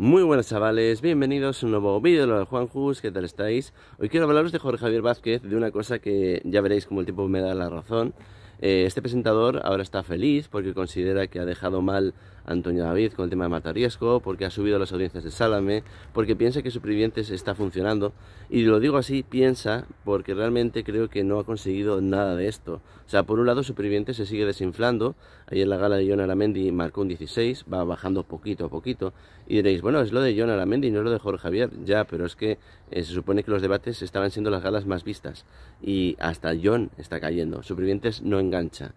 Muy buenas chavales, bienvenidos a un nuevo vídeo de Juan Jus, ¿qué tal estáis? Hoy quiero hablaros de Jorge Javier Vázquez, de una cosa que ya veréis como el tiempo me da la razón eh, este presentador ahora está feliz porque considera que ha dejado mal a Antonio David con el tema de Marta Riesco, porque ha subido las audiencias de Sálame, porque piensa que Supervivientes está funcionando. Y lo digo así, piensa, porque realmente creo que no ha conseguido nada de esto. O sea, por un lado, Supervivientes se sigue desinflando. Ayer la gala de John Aramendi marcó un 16, va bajando poquito a poquito. Y diréis, bueno, es lo de John Aramendi, no es lo de Jorge Javier. Ya, pero es que eh, se supone que los debates estaban siendo las galas más vistas. Y hasta John está cayendo. Supervivientes no engancha.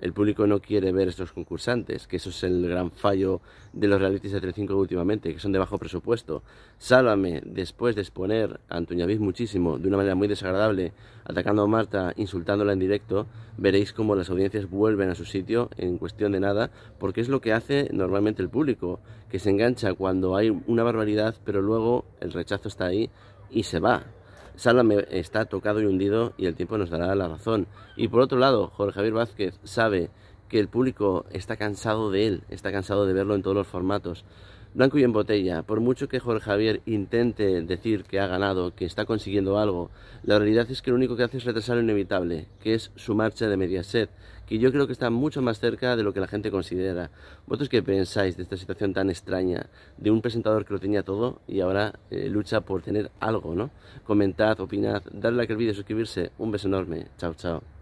El público no quiere ver estos concursantes, que eso es el gran fallo de los realities de 35 últimamente, que son de bajo presupuesto. Sálvame, después de exponer a Antoña muchísimo, de una manera muy desagradable, atacando a Marta, insultándola en directo, veréis cómo las audiencias vuelven a su sitio en cuestión de nada, porque es lo que hace normalmente el público, que se engancha cuando hay una barbaridad, pero luego el rechazo está ahí y se va me está tocado y hundido y el tiempo nos dará la razón. Y por otro lado, Jorge Javier Vázquez sabe que el público está cansado de él, está cansado de verlo en todos los formatos. Blanco y en botella, por mucho que Jorge Javier intente decir que ha ganado, que está consiguiendo algo, la realidad es que lo único que hace es retrasar lo inevitable, que es su marcha de Mediaset que yo creo que está mucho más cerca de lo que la gente considera. ¿Vosotros qué pensáis de esta situación tan extraña de un presentador que lo tenía todo y ahora eh, lucha por tener algo, ¿no? Comentad, opinad, dadle like al vídeo, suscribirse. Un beso enorme. Chao, chao.